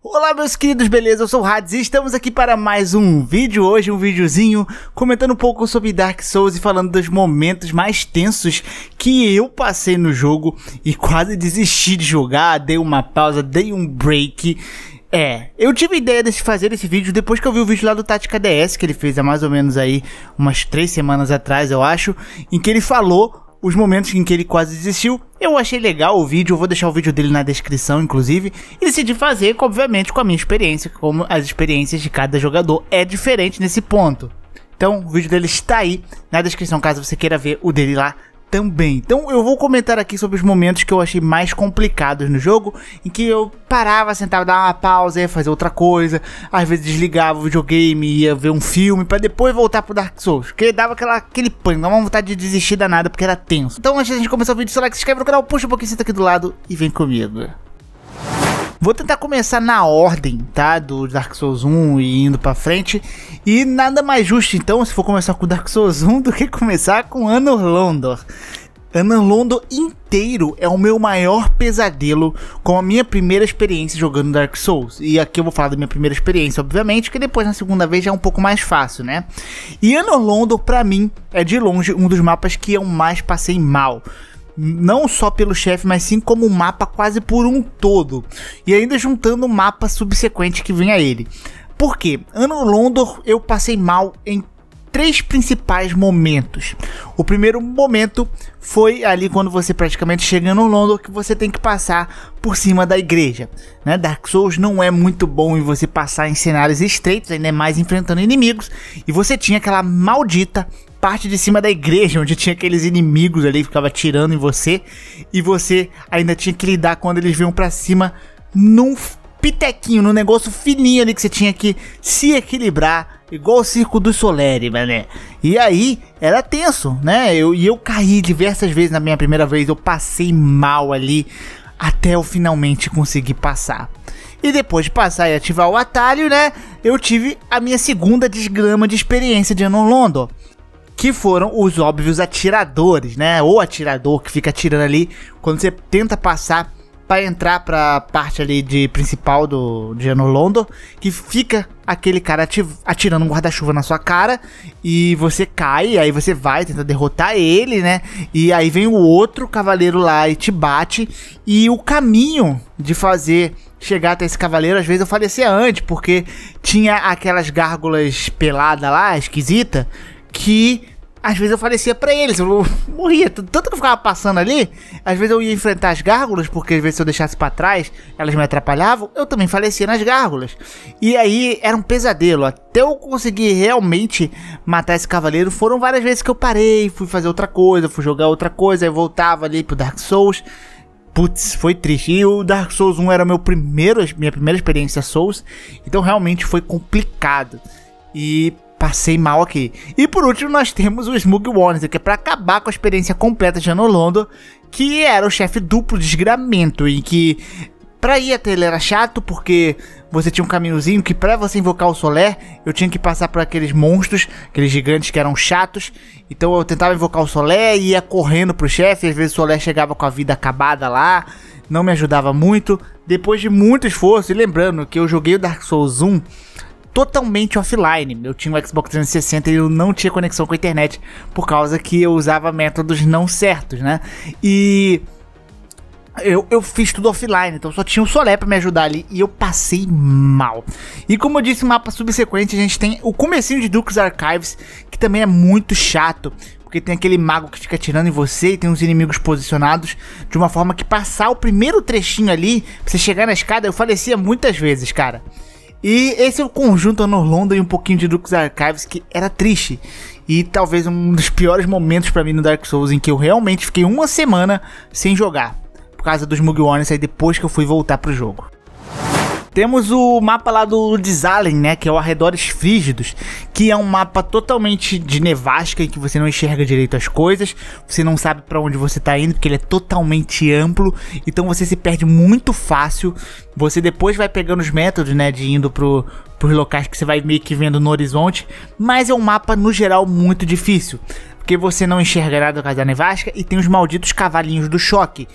Olá meus queridos, beleza? Eu sou o Hades e estamos aqui para mais um vídeo hoje, um videozinho comentando um pouco sobre Dark Souls e falando dos momentos mais tensos que eu passei no jogo e quase desisti de jogar, dei uma pausa, dei um break. É, eu tive ideia de fazer esse vídeo depois que eu vi o vídeo lá do Tática DS que ele fez há mais ou menos aí umas três semanas atrás, eu acho, em que ele falou os momentos em que ele quase desistiu. Eu achei legal o vídeo, vou deixar o vídeo dele na descrição, inclusive. E decidi fazer, obviamente, com a minha experiência, como as experiências de cada jogador é diferente nesse ponto. Então, o vídeo dele está aí na descrição, caso você queira ver o dele lá também. Então eu vou comentar aqui sobre os momentos que eu achei mais complicados no jogo, em que eu parava, sentava, dava uma pausa, ia fazer outra coisa, às vezes desligava o videogame, ia ver um filme, para depois voltar pro Dark Souls, porque dava aquela, aquele pânico, dava uma vontade de desistir da nada porque era tenso. Então antes da gente começar o vídeo, seu like, se inscreve no canal, puxa um pouquinho, senta aqui do lado e vem comigo. Vou tentar começar na ordem, tá? Do Dark Souls 1 e indo pra frente. E nada mais justo, então, se for começar com Dark Souls 1 do que começar com Anor Londor. Anor Londor inteiro é o meu maior pesadelo com a minha primeira experiência jogando Dark Souls. E aqui eu vou falar da minha primeira experiência, obviamente, que depois na segunda vez já é um pouco mais fácil, né? E Anor Londor, pra mim, é de longe um dos mapas que eu mais passei mal não só pelo chefe, mas sim como o mapa quase por um todo, e ainda juntando o mapa subsequente que vem a ele. Por quê? Ano Londor eu passei mal em três principais momentos. O primeiro momento foi ali quando você praticamente chega no London que você tem que passar por cima da igreja. Né? Dark Souls não é muito bom em você passar em cenários estreitos, ainda é mais enfrentando inimigos. E você tinha aquela maldita parte de cima da igreja, onde tinha aqueles inimigos ali que ficava atirando em você. E você ainda tinha que lidar quando eles vinham para cima num pitequinho, num negócio fininho ali que você tinha que se equilibrar Igual o circo do Soleri, mané. E aí, era tenso, né? Eu, e eu caí diversas vezes na minha primeira vez, eu passei mal ali até eu finalmente conseguir passar. E depois de passar e ativar o atalho, né? Eu tive a minha segunda desgrama de experiência de Anon Londo. Que foram os óbvios atiradores, né? Ou atirador que fica atirando ali quando você tenta passar para entrar para parte ali de principal do de Londo, que fica aquele cara atirando um guarda-chuva na sua cara e você cai, aí você vai tentar derrotar ele, né? E aí vem o outro cavaleiro lá e te bate e o caminho de fazer chegar até esse cavaleiro, às vezes eu falecia antes, porque tinha aquelas gárgulas pelada lá, esquisita, que às vezes eu falecia para eles, eu morria. Tanto que eu ficava passando ali, às vezes eu ia enfrentar as gárgulas, porque às vezes se eu deixasse para trás, elas me atrapalhavam, eu também falecia nas gárgulas. E aí era um pesadelo. Até eu conseguir realmente matar esse cavaleiro, foram várias vezes que eu parei, fui fazer outra coisa, fui jogar outra coisa, aí voltava ali pro Dark Souls. Putz, foi triste. E o Dark Souls 1 era meu primeiro, minha primeira experiência Souls, então realmente foi complicado. E passei mal aqui. E por último, nós temos o Smug Warner, que é pra acabar com a experiência completa de Anolondo, que era o chefe duplo de esgramento, em que pra ir até ele era chato, porque você tinha um caminhozinho que para você invocar o Soler, eu tinha que passar por aqueles monstros, aqueles gigantes que eram chatos. Então eu tentava invocar o Soler e ia correndo pro chefe, às vezes o Soler chegava com a vida acabada lá, não me ajudava muito. Depois de muito esforço, e lembrando que eu joguei o Dark Souls 1 totalmente offline. Eu tinha um Xbox 360 e eu não tinha conexão com a internet por causa que eu usava métodos não certos, né? E eu, eu fiz tudo offline, então só tinha o Solé para me ajudar ali e eu passei mal. E como eu disse, no mapa subsequente a gente tem o comecinho de Dukes Archives, que também é muito chato, porque tem aquele mago que fica atirando em você e tem uns inimigos posicionados de uma forma que passar o primeiro trechinho ali, pra você chegar na escada, eu falecia muitas vezes, cara. E esse é o conjunto Honor London e um pouquinho de Dukes Archives que era triste. E talvez um dos piores momentos para mim no Dark Souls em que eu realmente fiquei uma semana sem jogar. Por causa dos Mug Warnings aí depois que eu fui voltar pro jogo. Temos o mapa lá do Desalen né? Que é o Arredores Frígidos, que é um mapa totalmente de nevasca e que você não enxerga direito as coisas, você não sabe para onde você tá indo, porque ele é totalmente amplo, então você se perde muito fácil. Você depois vai pegando os métodos, né? De indo pro, pros locais que você vai meio que vendo no horizonte, mas é um mapa no geral muito difícil porque você não enxerga nada por causa da nevasca e tem os malditos cavalinhos do choque,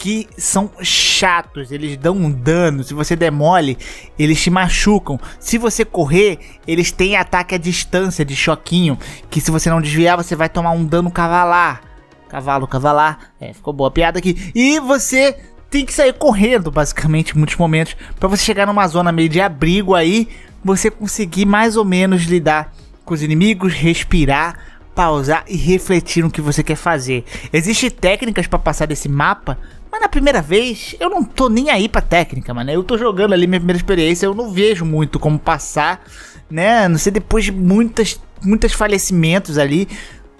que são chatos, eles dão um dano. Se você demole, eles te machucam. Se você correr, eles têm ataque à distância de choquinho, que se você não desviar, você vai tomar um dano cavalar. Cavalo, cavalar. É, ficou boa a piada aqui. E você tem que sair correndo, basicamente, em muitos momentos, para você chegar numa zona meio de abrigo aí, você conseguir mais ou menos lidar com os inimigos, respirar, pausar e refletir no que você quer fazer. Existem técnicas para passar desse mapa, mas na primeira vez, eu não tô nem aí pra técnica, mano. Eu tô jogando ali minha primeira experiência, eu não vejo muito como passar, né? Não sei, depois de muitas, muitos falecimentos ali,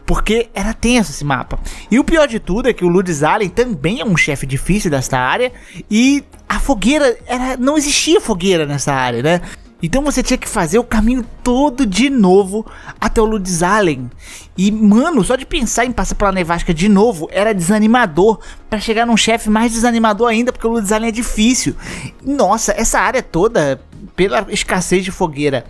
porque era tenso esse mapa. E o pior de tudo é que o Ludis Allen também é um chefe difícil desta área, e a fogueira, era, não existia fogueira nessa área, né? Então você tinha que fazer o caminho todo de novo até o Ludzalen. E mano, só de pensar em passar pela nevasca de novo era desanimador para chegar num chefe mais desanimador ainda, porque o Ludzalen é difícil. Nossa, essa área toda pela escassez de fogueira,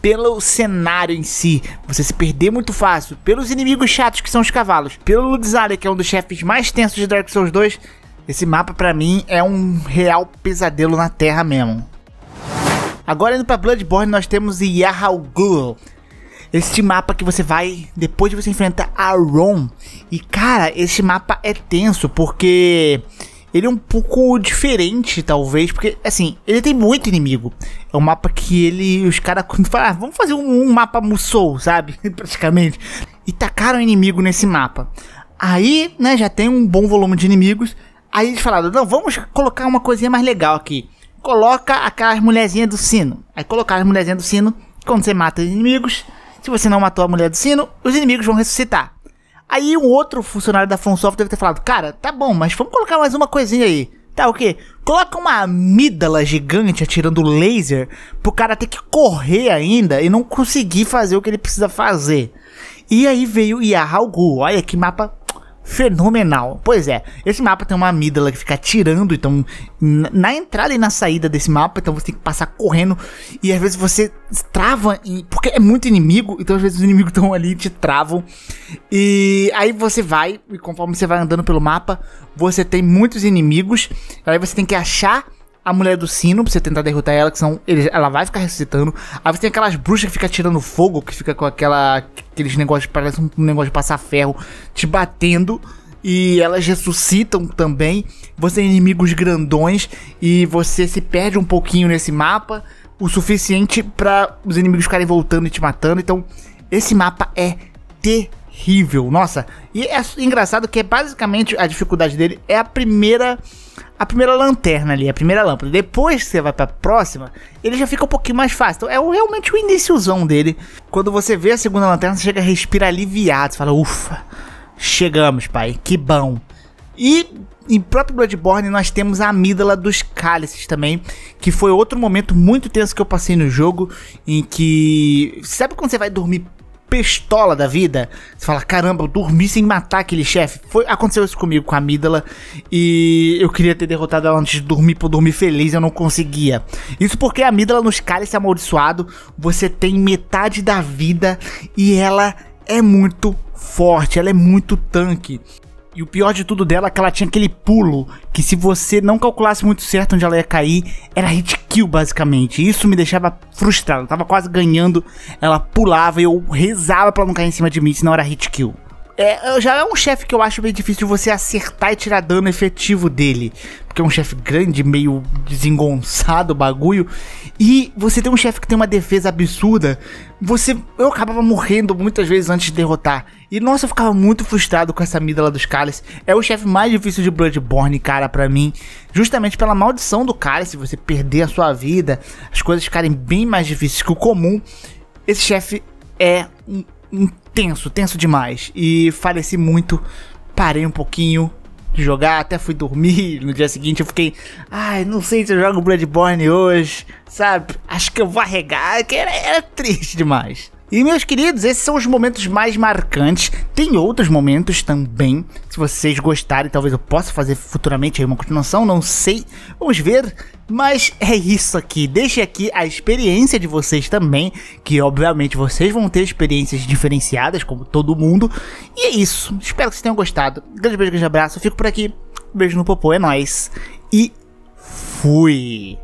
pelo cenário em si, você se perder muito fácil, pelos inimigos chatos que são os cavalos, pelo Ludzalen que é um dos chefes mais tensos de Dark Souls 2, esse mapa para mim é um real pesadelo na terra mesmo. Agora indo pra Bloodborne, nós temos Yahal Este mapa que você vai depois de você enfrentar Aron. E cara, este mapa é tenso porque ele é um pouco diferente, talvez, porque assim, ele tem muito inimigo. É um mapa que ele os caras quando falam, ah, vamos fazer um, um mapa Musou, sabe? Praticamente. E tacaram inimigo nesse mapa. Aí, né, já tem um bom volume de inimigos. Aí eles falaram, não, vamos colocar uma coisinha mais legal aqui coloca aquelas mulherzinhas do sino. Aí colocar as mulherzinhas do sino, quando você mata os inimigos, se você não matou a mulher do sino, os inimigos vão ressuscitar. Aí um outro funcionário da funsoft deve ter falado, cara, tá bom, mas vamos colocar mais uma coisinha aí. Tá, o quê? Coloca uma amígdala gigante atirando laser pro cara ter que correr ainda e não conseguir fazer o que ele precisa fazer. E aí veio Yahal Gu. Olha que mapa Fenomenal. Pois é, esse mapa tem uma amígdala que fica tirando, então na entrada e na saída desse mapa, então você tem que passar correndo e às vezes você trava em, porque é muito inimigo, então às vezes os inimigos estão ali te travam. E aí você vai e conforme você vai andando pelo mapa, você tem muitos inimigos, aí você tem que achar a mulher do sino pra você tentar derrotar ela, que são. Eles, ela vai ficar ressuscitando. Aí você tem aquelas bruxas que ficam tirando fogo, que fica com aquela. aqueles negócios, parece um negócio de passar ferro, te batendo. E elas ressuscitam também. Você tem é inimigos grandões. E você se perde um pouquinho nesse mapa. O suficiente para os inimigos ficarem voltando e te matando. Então, esse mapa é terrível horrível. Nossa, e é engraçado que é basicamente a dificuldade dele é a primeira a primeira lanterna ali, a primeira lâmpada. Depois que você vai para a próxima, ele já fica um pouquinho mais fácil. Então é realmente o iníciozão dele. Quando você vê a segunda lanterna, você chega a respirar aliviado, você fala: "Ufa, chegamos, pai. Que bom". E em próprio Bloodborne nós temos a amígdala dos cálices também, que foi outro momento muito tenso que eu passei no jogo, em que sabe quando você vai dormir pistola da vida. Você fala, caramba, eu dormi sem matar aquele chefe. Foi, aconteceu isso comigo com a Amídala e eu queria ter derrotado ela antes de dormir, por dormir feliz, eu não conseguia. Isso porque a Amídala nos cálice amaldiçoado, você tem metade da vida e ela é muito forte, ela é muito tanque. E o pior de tudo dela é que ela tinha aquele pulo que se você não calculasse muito certo onde ela ia cair, era hit kill basicamente. Isso me deixava frustrado. Eu tava quase ganhando, ela pulava e eu rezava para não cair em cima de mim, senão era hit kill. É, já é um chefe que eu acho meio difícil você acertar e tirar dano efetivo dele. Porque é um chefe grande, meio desengonçado o bagulho. E você tem um chefe que tem uma defesa absurda. Você. Eu acabava morrendo muitas vezes antes de derrotar. E nossa, eu ficava muito frustrado com essa lá dos cálices. É o chefe mais difícil de Bloodborne, cara, para mim. Justamente pela maldição do cálice, você perder a sua vida, as coisas ficarem bem mais difíceis que o comum. Esse chefe é um tenso, tenso demais. E faleci muito, parei um pouquinho de jogar, até fui dormir. No dia seguinte eu fiquei, ai, não sei se eu jogo Bloodborne hoje, sabe? Acho que eu vou arregar, que era, era triste demais. E meus queridos, esses são os momentos mais marcantes. Tem outros momentos também. Se vocês gostarem, talvez eu possa fazer futuramente uma continuação, não sei. Vamos ver. Mas é isso aqui. Deixe aqui a experiência de vocês também, que obviamente vocês vão ter experiências diferenciadas, como todo mundo. E é isso. Espero que vocês tenham gostado. Grande beijo, grande abraço. Eu fico por aqui. Beijo no popô, é nóis. E fui!